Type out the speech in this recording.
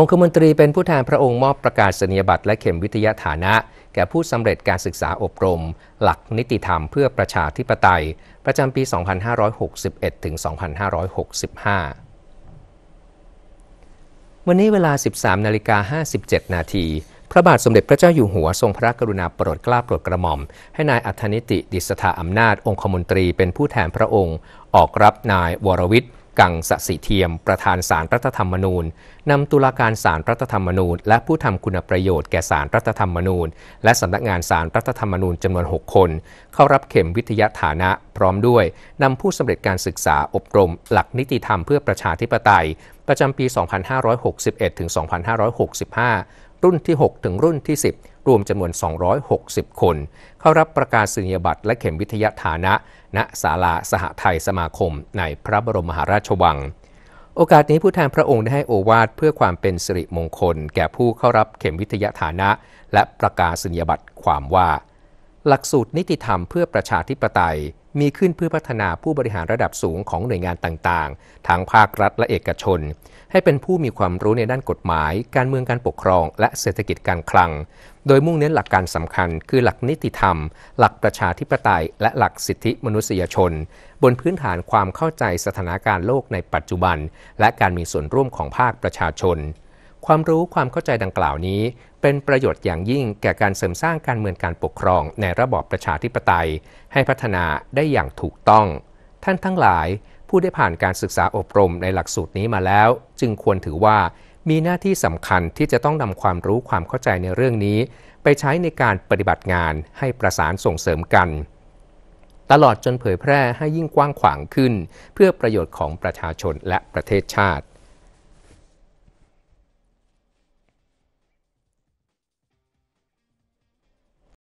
องคมนตรีเป็นผู้แทนพระองค์มอบประกาศนียบัตรและเข็มวิทยาฐานะแก่ผู้สำเร็จการศึกษาอบรมหลักนิติธรรมเพื่อประชาธิปไตย ประจำปี 2561ถึง2565 วันนี้เวลา 13 นาฬิกา 57 นาที พระบาทสมเด็จพระเจ้าอยู่หัวทรงพระกรุณาโปรดเกล้าโปรดกระหม่อม ให้นายอัธนิติ ดิสฐาอำนาจองคมนตรี เป็นผู้แทนพระองค์ ออกรับนายวรวิทย์กังสสิเทียมประธานสารรัฐธรรมนูญนำตุลาการสารรัฐธรรมนูญ และผู้ทำคุณประโยชน์แก่สารรัฐธรรมนูญ และสำนักงานสารรัฐธรรมนูญจำนวน6คน เข้ารับเข็มวิทยาฐานะ พร้อมด้วย นำผู้สำเร็จการศึกษาอบรม หลักนิติธรรมเพื่อประชาธิปไตยประจำปี 2561 ถึง 2565 รุ่นที่ 6 ถึงรุ่นที่10รวมจำนวน 260 คน เข้ารับประกาศสนญญบัตรและเข็มวิทยาฐานะ ณศาลาสหไทยสมาคม ในพระบรมมหาราชวัง โอกาสนี้ผู้แทนพระองค์ได้ให้โอวาทเพื่อความเป็นสิริมงคล แก่ผู้เข้ารับเข็มวิทยาฐานะและประกาศสนญญบัตรความว่าหลักสูตรนิติธรรมเพื่อประชาธิปไตย มีขึ้นเพื่อพัฒนาผู้บริหารระดับสูงของหน่วยงานต่างๆ ทั้งภาครัฐและเอกชน ให้เป็นผู้มีความรู้ในด้านกฎหมาย การเมืองการปกครอง และเศรษฐกิจการคลัง โดยมุ่งเน้นหลักการสำคัญคือหลักนิติธรรม หลักประชาธิปไตย และหลักสิทธิมนุษยชน บนพื้นฐานความเข้าใจสถานการณ์โลกในปัจจุบัน และการมีส่วนร่วมของภาคประชาชนความรู้ความเข้าใจดังกล่าวนี้เป็นประโยชน์อย่างยิ่งแก่การเสริมสร้างการเมืองการปกครองในระบอบประชาธิปไตย ให้พัฒนาได้อย่างถูกต้อง ท่านทั้งหลาย ผู้ได้ผ่านการศึกษาอบรมในหลักสูตรนี้มาแล้ว จึงควรถือว่ามีหน้าที่สำคัญที่จะต้องนำความรู้ความเข้าใจในเรื่องนี้ ไปใช้ในการปฏิบัติงานให้ประสานส่งเสริมกัน ตลอดจนเผยแพร่ให้ยิ่งกว้างขวางขึ้น เพื่อประโยชน์ของประชาชนและประเทศชาติ